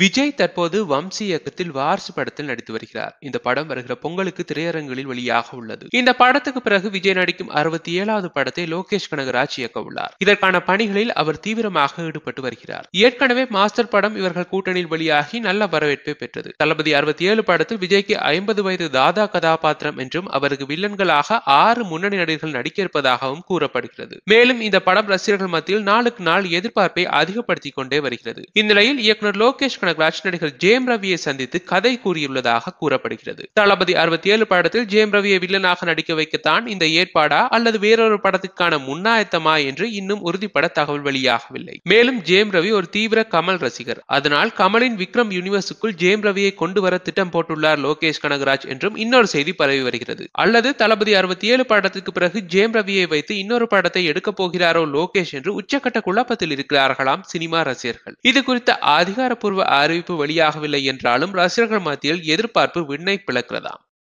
விஜய் தற்போது வம்சி இயக்கத்தில் வாரிசு படத்தில் நடித்து வருகிறார் இந்த படம் வருகிற பொங்கலுக்கு திரையரங்குகளில் வெளியாக உள்ளது இந்த படத்துக்கு பிறகு விஜய் நடிக்கும் அறுபத்தி ஏழாவது படத்தை லோகேஷ் கனகராஜ் இயக்க உள்ளார் இதற்கான பணிகளில் அவர் தீவிரமாக ஈடுபட்டு வருகிறார் ஏற்கனவே மாஸ்டர் படம் இவர்கள் கூட்டணியில் வெளியாகி நல்ல வரவேற்பை பெற்றது தளபதி அறுபத்தி ஏழு படத்தில் விஜய்க்கு ஐம்பது வயது தாதா கதாபாத்திரம் என்றும் அவருக்கு வில்லன்களாக ஆறு முன்னணி நடிகர்கள் நடிக்க இருப்பதாகவும் கூறப்படுகிறது மேலும் இந்த படம் ரசிகர்கள் மத்தியில் நாளுக்கு நாள் எதிர்பார்ப்பை அதிகப்படுத்திக் கொண்டே வருகிறது இந்நிலையில் இயக்குநர் லோகேஷ் ஆயிரக்கணக்கான நடிகர் ஜெயம் ரவியை சந்தித்து கதை கூறியுள்ளதாக கூறப்படுகிறது தளபதி அறுபத்தி ஏழு படத்தில் ஜெயம் ரவியை வில்லனாக நடிக்க வைக்கத்தான் இந்த ஏற்பாடா அல்லது வேறொரு படத்துக்கான முன்னாயத்தமா என்று இன்னும் உறுதிப்பட தகவல் வெளியாகவில்லை மேலும் ஜெயம் ரவி ஒரு தீவிர கமல் ரசிகர் அதனால் கமலின் விக்ரம் யூனிவர்ஸுக்குள் ஜெயம் ரவியை கொண்டு வர திட்டம் போட்டுள்ளார் லோகேஷ் கனகராஜ் என்றும் இன்னொரு செய்தி பரவி வருகிறது அல்லது தளபதி அறுபத்தி ஏழு படத்திற்கு பிறகு ஜெயம் ரவியை வைத்து இன்னொரு படத்தை எடுக்கப் போகிறாரோ லோகேஷ் என்று உச்சக்கட்ட குழப்பத்தில் இருக்கிறார்களாம் சினிமா ரசிகர்கள் இது குறித்த அதிகாரப்பூர்வ அறிவிப்பு வெளியாகவில்லை என்றாலும் ரசிகர்கள் மத்தியில் எதிர்பார்ப்பு விண்ணை பிளக்கிறதாம்